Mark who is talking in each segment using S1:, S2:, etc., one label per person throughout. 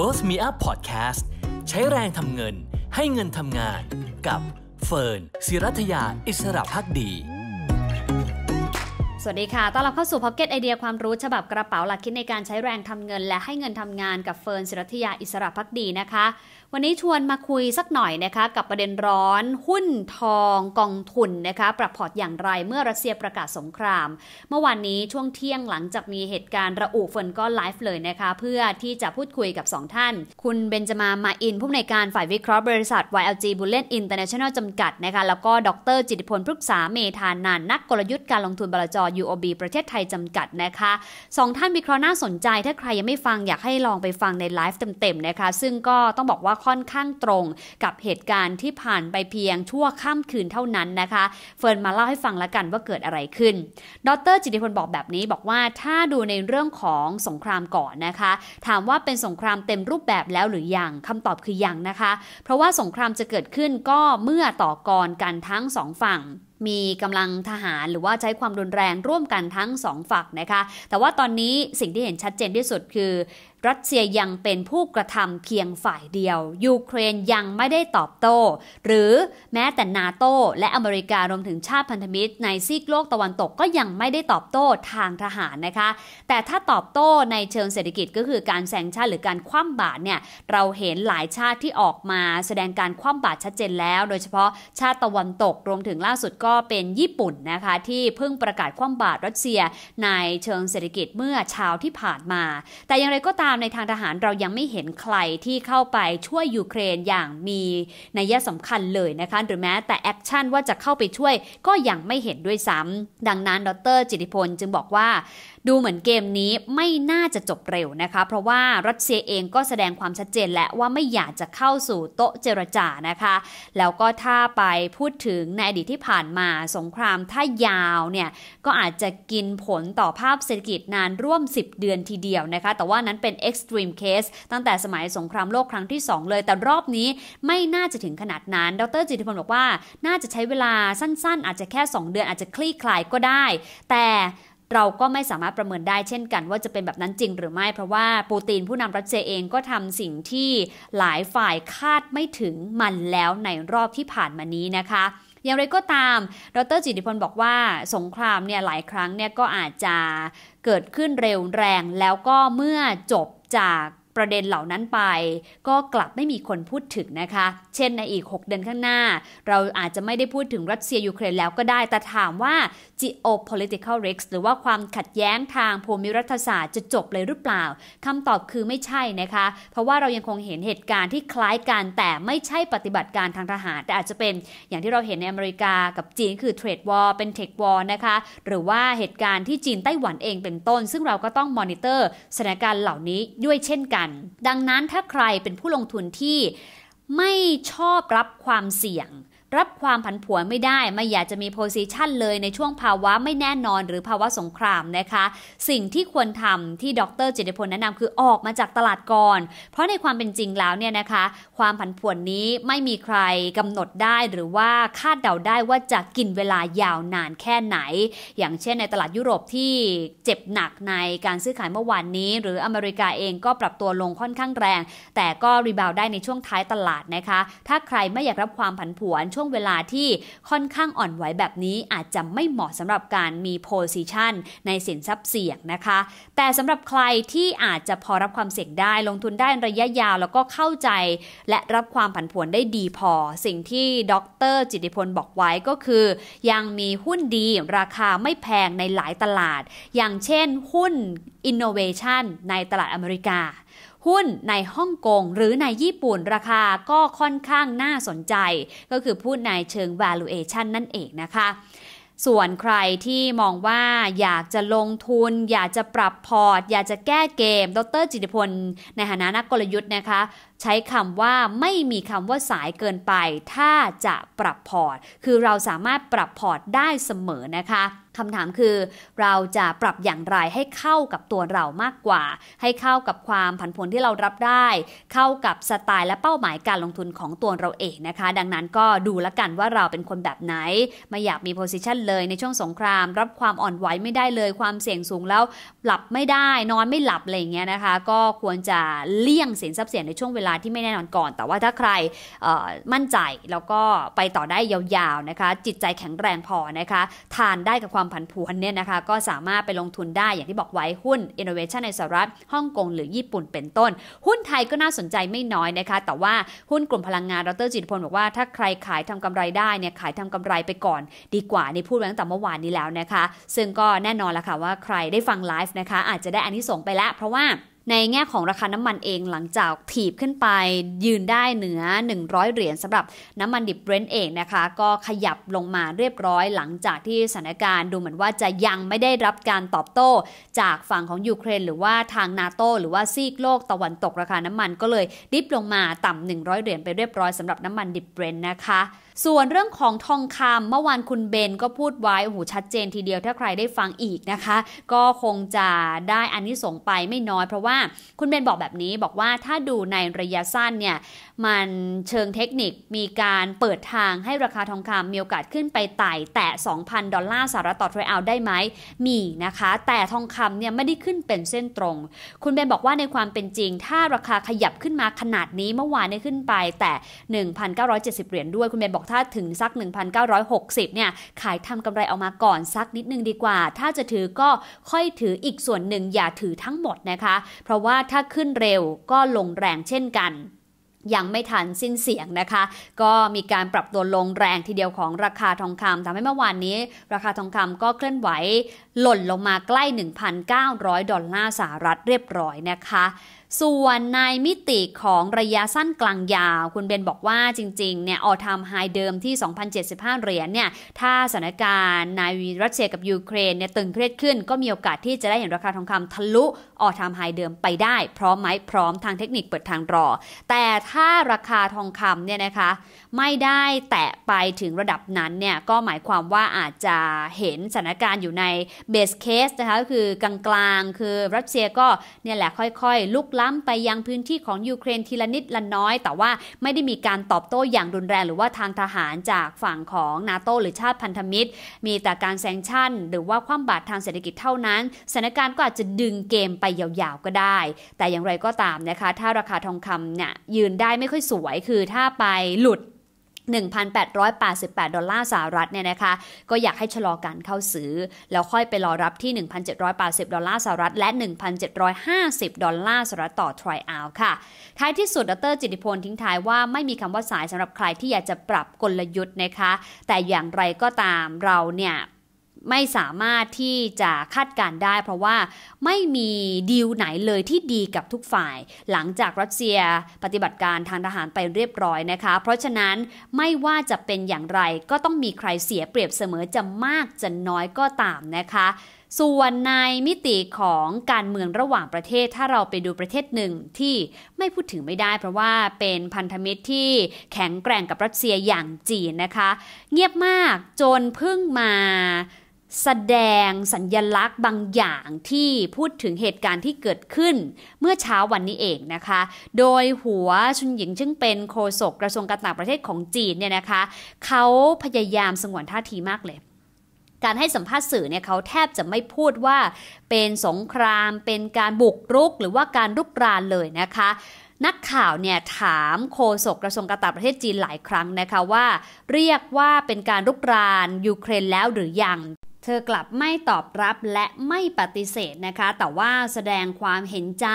S1: Worth Me Up Podcast ใช้แรงทำเงินให้เงินทำงาน กับเฟิร์น ศิรัทยาอิสระพักดีสวัสดีค่ะ ต้อนรับเข้าสู่พ็อกเก็ตไอเดียความรู้ฉบับกระเป๋าหลักคิดในการใช้แรงทำเงิน และให้เงินทำงานกับเฟิร์นศิรัทยาอิสระพักดีนะคะ วันนี้ชวนมาคุยสักหน่อยนะคะ กับประเด็นร้อน หุ้นทองกองทุนนะคะ ปรับพอร์ตอย่างไรเมื่อรัสเซียประกาศสงคราม เมื่อวานนี้ช่วงเที่ยงหลังจากมีเหตุการณ์ระอุเฟิร์นก็ไลฟ์เลยนะคะเพื่อที่จะพูดคุยกับ 2 ท่าน คุณเบนจามามาอินผู้อำนวยการฝ่ายวิเคราะห์บริษัท YLG Bullion International จำกัดนะคะแล้วก็ดร จิติพลพฤกษาเมธานันนักกลยุทธ์การลงทุนบลจ UOB ประเทศไทยจำกัดนะคะ สองท่านวิเคราะห์น่าสนใจ ถ้าใครยังไม่ฟังอยากให้ลองไปฟังในไลฟ์เต็ม ๆ นะคะ ซึ่งก็ต้องบอกว่าค่อนข้างตรงกับเหตุการณ์ที่ผ่านไปเพียงชั่วข้ามคืนเท่านั้นนะคะ เฟิร์นมาเล่าให้ฟังละกันว่าเกิดอะไรขึ้นดรจิติพลบอกแบบนี้บอกว่าถ้าดูในเรื่องของสงครามก่อนนะคะ ถามว่าเป็นสงครามเต็มรูปแบบแล้วหรือยังคำตอบคือยังนะคะ เพราะว่าสงครามจะเกิดขึ้นก็เมื่อต่อกรกันทั้งสองฝั่งมีกำลังทหารหรือว่าใช้ความรุนแรงร่วมกันทั้ง 2 ฝั่งนะคะ แต่ว่าตอนนี้สิ่งที่เห็นชัดเจนที่สุดคือรัสเซียยังเป็นผู้กระทำเพียงฝ่ายเดียว ยูเครนยังไม่ได้ตอบโต้ หรือแม้แต่นาโตและอเมริการวมถึงชาติพันธมิตร ในซีกโลกตะวันตกก็ยังไม่ได้ตอบโต้ทางทหารนะคะ แต่ถ้าตอบโต้ในเชิงเศรษฐกิจก็คือการแซงชาติหรือการคว่ำบาตรเนี่ยเราเห็นหลายชาติที่ออกมา แสดงการคว่ำบาตรชัดเจนแล้ว โดยเฉพาะชาติตะวันตกรวมถึงล่าสุดก็เป็นญี่ปุ่นนะคะที่เพิ่งประกาศคว่ำบาตรรัสเซีย ในเชิงเศรษฐกิจเมื่อเช้าที่ผ่านมา แต่อย่างไรก็ตามามในทางทหารเรายังไม่เห็นใครที่เข้าไปช่วยยูเครนอย่างมี นัยสำคัญเลยนะคะหรือแม้แต่แอคชั่นว่าจะเข้าไปช่วยก็ยังไม่เห็นด้วยซ้ำ ดังนั้นดรจิติพลจึงบอกว่าดูเหมือนเกมนี้ไม่น่าจะจบเร็วนะคะ เพราะว่ารัสเซียเองก็แสดงความชัดเจนและว่าไม่อยากจะเข้าสู่โต๊ะเจรจานะคะ แล้วก็ถ้าไปพูดถึงในอดีตที่ผ่านมาสงครามถ้ายาวเนี่ย ก็อาจจะกินผลต่อภาพเศรษฐกิจนานร่วม 10 เดือนทีเดียวนะคะ แต่ว่านั้นเป็น extreme case ตั้งแต่สมัยสงครามโลกครั้งที่ 2 เลย แต่รอบนี้ไม่น่าจะถึงขนาดนั้นดรจิตพลบอกว่าน่าจะใช้เวลาสั้น ๆ อาจจะแค่ 2 เดือน อาจจะคลี่คลายก็ได้ แต่เราก็ไม่สามารถประเมินได้เช่นกันว่าจะเป็นแบบนั้นจริงหรือไม่ เพราะว่าปูตินผู้นำรัสเซียเองก็ทำสิ่งที่หลายฝ่ายคาดไม่ถึงมันแล้วในรอบที่ผ่านมานี้นะคะ อย่างไรก็ตามดรจิติพลบอกว่าสงครามเนี่ยหลายครั้งเนี่ยก็อาจจะเกิดขึ้นเร็วแรงแล้วก็เมื่อจบจากประเด็นเหล่านั้นไปก็กลับไม่มีคนพูดถึงนะคะ เช่นในอีก 6 เดือนข้างหน้า เราอาจจะไม่ได้พูดถึงรัสเซียยูเครนแล้วก็ได้ แต่ถามว่า geopolitical risk หรือว่าความขัดแย้งทางภูมิรัฐศาสตร์จะจบเลยหรือเปล่า คำตอบคือไม่ใช่นะคะ เพราะว่าเรายังคงเห็นเหตุการณ์ที่คล้ายกันแต่ไม่ใช่ปฏิบัติการทางทหาร แต่อาจจะเป็นอย่างที่เราเห็นในอเมริกากับจีน คือเทรดวอร์เป็นเทควอร์นะคะหรือว่าเหตุการณ์ที่จีนไต้หวันเองเป็นต้น ซึ่งเราก็ต้องมอนิเตอร์สถานการณ์เหล่านี้ด้วยเช่นกันันดังนั้นถ้าใครเป็นผู้ลงทุนที่ไม่ชอบรับความเสี่ยงรับความผันผวนไม่ได้ไม่อยากจะมีโพซิชันเลยในช่วงภาวะไม่แน่นอน หรือภาวะสงครามนะคะ สิ่งที่ควรทำที่ดรจิตพลแนะนำคือออกมาจากตลาดก่อน เพราะในความเป็นจริงแล้วเนี่ยนะคะ ความผันผวนนี้ไม่มีใครกำหนดได้หรือว่าคาดเดาได้ว่าจะกินเวลายาวนานแค่ไหน อย่างเช่นในตลาดยุโรปที่เจ็บหนักในการซื้อขายเมื่อวานนี้ หรืออเมริกาเองก็ปรับตัวลงค่อนข้างแรง แต่ก็รีบาวได้ในช่วงท้ายตลาดนะคะ ถ้าใครไม่อยากรับความผันผวนช่วช่วงเวลาที่ค่อนข้างอ่อนไหวแบบนี้อาจจะไม่เหมาะสำหรับการมีโพซิชันในสินทรัพย์เสี่ยงนะคะ แต่สำหรับใครที่อาจจะพอรับความเสี่ยงได้ลงทุนได้ระยะยาวแล้วก็เข้าใจและรับความผันผวนได้ดีพอ สิ่งที่ดรจิติพลบอกไว้ก็คือ ยังมีหุ้นดีราคาไม่แพงในหลายตลาด อย่างเช่นหุ้น Innovation ในตลาดอเมริกาหุ้นในฮ่องกงหรือในญี่ปุ่นราคาก็ค่อนข้างน่าสนใจ ก็คือพูดในเชิง valuation นั่นเองนะคะ ส่วนใครที่มองว่าอยากจะลงทุน อยากจะปรับพอร์ต อยากจะแก้เกม ดร จิติพลในฐานะนักกลยุทธ์นะคะใช้คำว่าไม่มีคำว่าสายเกินไป ถ้าจะปรับพอร์ต คือเราสามารถปรับพอร์ตได้เสมอนะคะคำถามคือเราจะปรับอย่างไรให้เข้ากับตัวเรามากกว่า ให้เข้ากับความผันผวนที่เรารับได้ เข้ากับสไตล์และเป้าหมายการลงทุนของตัวเราเองนะคะ ดังนั้นก็ดูละกันว่าเราเป็นคนแบบไหน ไม่อยากมีโพซิชันเลยในช่วงสงคราม รับความอ่อนไหวไม่ได้เลยความเสี่ยงสูงแล้วหลับไม่ได้นอนไม่หลับอะไรเงี้ยนะคะ ก็ควรจะเลี่ยงสินทรัพย์เสี่ยงในช่วงเวลาาที่ไม่แน่นอนก่อน แต่ว่าถ้าใครมั่นใจแล้วก็ไปต่อได้ยาวๆนะคะจิตใจแข็งแรงพอนะคะ ทานได้กับความผันผวนเนี่ยนะคะก็สามารถไปลงทุนได้อย่างที่บอกไว้หุ้น Innovation ในสหรัฐฮ่องกงหรือญี่ปุ่นเป็นต้น หุ้นไทยก็น่าสนใจไม่น้อยนะคะ แต่ว่าหุ้นกลุ่มพลังงานดรจิตพลบอกว่าถ้าใครขายทำกำไรได้เนี่ยขายทำกำไรไปก่อน ดีกว่าในพูดไว้ตั้งแต่เมื่อวานนี้แล้วนะคะซึ่งก็แน่นอนละค่ะว่าใครได้ฟังไลฟ์นะคะอาจจะได้อันนี้ส่งไปแล้วเพราะว่าในแง่ของราคาน้ำมันเองหลังจากถีบขึ้นไป ยืนได้เหนือ 100 เหรียญสำหรับน้ำมันดิบเบรนท์เองนะคะก็ขยับลงมาเรียบร้อยหลังจากที่สถานการณ์ดูเหมือนว่าจะยังไม่ได้รับการตอบโต้ จากฝั่งของยูเครน หรือว่าทางนาโตหรือว่าซีกโลกตะวันตกราคาน้ำมันก็เลยดิบลงมาต่ำ100เหรียญไปเรียบร้อยสำหรับน้ำมันดิบเบรนท์นะคะส่วนเรื่องของทองคำเมื่อวานคุณเบนก็พูดไว้โอ้โหชัดเจนทีเดียวถ้าใครได้ฟังอีกนะคะ ก็คงจะได้อันนี้ส่งไปไม่น้อยเพราะว่าว่าคุณเบนบอกแบบนี้บอกว่าถ้าดูในระยะสั้นเนี่ยมันเชิงเทคนิคมีการเปิดทางให้ราคาทองคำมีโอกาสขึ้นไปไต่แต่2,000 ดอลลาร์สหรัฐต่อทรเอาได้ไหมมีนะคะ แต่ทองคำเนี่ยไม่ได้ขึ้นเป็นเส้นตรง คุณเบนบอกว่าในความเป็นจริงถ้าราคาขยับขึ้นมาขนาดนี้เมื่อวานได้ขึ้นไปแต่ 1,970 เหรียญด้วยคุณเบนบอกถ้าถึงสัก 1,960 เนี่ยขายทำกำไรออกมาก่อนสักนิดนึงดีกว่า ถ้าจะถือก็ค่อยถืออีกส่วนหนึ่งอย่าถือทั้งหมดนะคะเพราะว่าถ้าขึ้นเร็วก็ลงแรงเช่นกัน ยังไม่ทันสิ้นเสียงนะคะ ก็มีการปรับตัวลงแรงทีเดียวของราคาทองคำทำให้เมื่อวานนี้ ราคาทองคำก็เคลื่อนไหวหล่นลงมาใกล้ 1,900 ดอลลาร์สหรัฐเรียบร้อยนะคะส่วนในมิติของระยะสั้นกลางยาว คุณเบนบอกว่าจริงๆเนี่ยออทามไฮเดิมที่ 2,075 เหรียญเนี่ยถ้าสถานการณ์ในรัสเซียกับยูเครนเนี่ยตึงเครียดขึ้นก็มีโอกาสที่จะได้เห็นราคาทองคำทะลุออทามไฮเดิมไปได้พร้อมไหมพร้อมทางเทคนิคเปิดทางรอ แต่ถ้าราคาทองคำเนี่ยนะคะไม่ได้แตะไปถึงระดับนั้นเนี่ยก็หมายความว่าอาจจะเห็นสถานการณ์อยู่ในเบสเคสนะคะก็คือกลางๆคือรัสเซียก็เนี่ยแหละค่อยๆลุกล้ำไปยังพื้นที่ของยูเครนทีละนิดละน้อย แต่ว่าไม่ได้มีการตอบโต้อย่างรุนแรงหรือว่าทางทหารจากฝั่งของนาโตหรือชาติพันธมิตร มีแต่การแซงชั่นหรือว่าความบาดททางเศรษฐกิจเท่านั้นสถานการณ์ก็อาจจะดึงเกมไปยาวๆก็ได้ แต่อย่างไรก็ตามนะคะ ถ้าราคาทองคำเนี่ยยืนได้ไม่ค่อยสวยคือถ้าไปหลุด1,888 ดอลลาร์สหรัฐเนี่ยนะคะ ก็อยากให้ชะลอการเข้าซื้อแล้วค่อยไปรอรับที่ 1,780 ดอลลาร์สหรัฐและ 1,750 ดอลลาร์สหรัฐต่อทริอัลค่ะท้ายที่สุดดรจิติพลทิ้งท้ายว่าไม่มีคำว่าสายสำหรับใครที่อยากจะปรับกลยุทธ์นะคะ แต่อย่างไรก็ตามเราเนี่ยไม่สามารถที่จะคาดการได้เพราะว่าไม่มีดีลไหนเลยที่ดีกับทุกฝ่าย หลังจากรัสเซีย ปฏิบัติการทางทหารไปเรียบร้อยนะคะ เพราะฉะนั้นไม่ว่าจะเป็นอย่างไรก็ต้องมีใครเสียเปรียบเสมอจะมากจะน้อยก็ตามนะคะ ส่วนในมิติของการเมืองระหว่างประเทศถ้าเราไปดูประเทศหนึ่งที่ไม่พูดถึงไม่ได้ เพราะว่าเป็นพันธมิตรที่แข็งแกร่งกับรัสเซียอย่างจีนนะคะ เงียบมากจนเพิ่งมาแสดงสัญญลักษณ์บางอย่างที่พูดถึงเหตุการณ์ที่เกิดขึ้นเมื่อเช้าวันนี้เองนะคะ โดยหัวชุนหญิงซึ่งเป็นโฆษกกระทรวงการต่างประเทศของจีนเนี่ยนะคะเขาพยายามสงวนท่าทีมากเลย การให้สัมภาษณ์สื่อเนี่ยเขาแทบจะไม่พูดว่าเป็นสงครามเป็นการบุกรุก หรือว่าการรุกรานเลยนะคะ นักข่าวเนี่ยถามโฆษกกระทรวงการต่างประเทศจีนหลายครั้งนะคะว่า เรียกว่าเป็นการรุกรานยูเครนแล้วหรือยังเธอกลับไม่ตอบรับและไม่ปฏิเสธนะคะแต่ว่าแสดงความเห็นใจ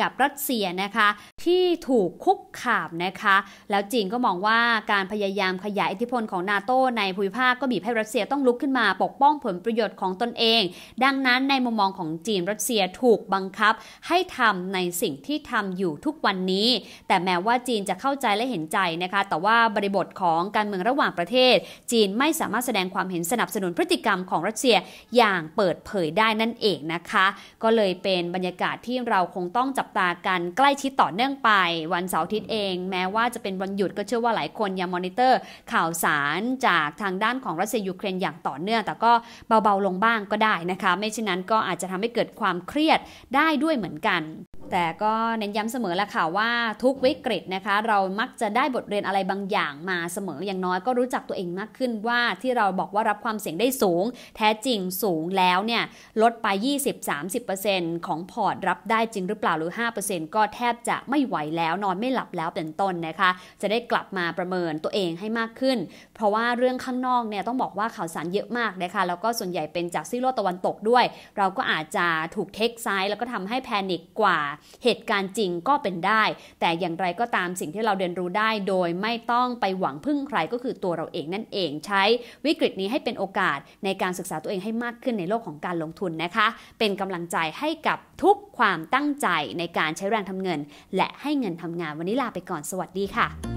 S1: กับรัสเซียนะคะ ที่ถูกคุกคามนะคะ แล้วจีนก็มองว่าการพยายามขยายอิทธิพลของนาโตในภูมิภาคก็บีบให้รัสเซียต้องลุกขึ้นมาปกป้องผลประโยชน์ของตนเอง ดังนั้นในมุมมองของจีนรัสเซียถูกบังคับให้ทำในสิ่งที่ทำอยู่ทุกวันนี้ แต่แม้ว่าจีนจะเข้าใจและเห็นใจนะคะแต่ว่าบริบทของการเมืองระหว่างประเทศ จีนไม่สามารถแสดงความเห็นสนับสนุนพฤติกรรมของเซียอย่างเปิดเผยได้นั่นเองนะคะ ก็เลยเป็นบรรยากาศที่เราคงต้องจับตากันใกล้ชิดต่อเนื่องไปวันเสาร์ทิตย์เอง แม้ว่าจะเป็นวันหยุดก็เชื่อว่าหลายคนยังมอนิเตอร์ ข่าวสารจากทางด้านของรัสเซียยูเครนอย่างต่อเนื่องแต่ก็เบา ๆลงบ้างก็ได้นะคะไม่เช่นนั้นก็อาจจะทำให้เกิดความเครียดได้ด้วยเหมือนกันแต่ก็เน้นย้ำเสมอแหละค่ะว่า ทุกวิกฤตนะคะเรามักจะได้บทเรียนอะไรบางอย่างมาเสมอ อย่างน้อยก็รู้จักตัวเองมากขึ้นว่า ที่เราบอกว่ารับความเสี่ยงได้สูงแท้จริงสูงแล้วเนี่ยลดไป20-30%ของพอร์ต รับได้จริงหรือเปล่าหรือ 5%ก็แทบจะไม่ไหวแล้วนอนไม่หลับแล้วเป็นต้นนะคะ จะได้กลับมาประเมินตัวเองให้มากขึ้น เพราะว่าเรื่องข้างนอกเนี่ยต้องบอกว่าข่าวสารเยอะมากนะคะแล้วก็ส่วนใหญ่เป็นจากซีโรตะวันตกด้วย เราก็อาจจะถูกเทคไซส์แล้วก็ทำให้แพนิคกว่าเหตุการณ์จริงก็เป็นได้ แต่อย่างไรก็ตามสิ่งที่เราเรียนรู้ได้ โดยไม่ต้องไปหวังพึ่งใครก็คือตัวเราเองนั่นเองใช้วิกฤตนี้ให้เป็นโอกาสในการศึกษาตัวเองให้มากขึ้นในโลกของการลงทุนนะคะ เป็นกำลังใจให้กับทุกความตั้งใจในการใช้แรงทำเงิน และให้เงินทำงานวันนี้ลาไปก่อนสวัสดีค่ะ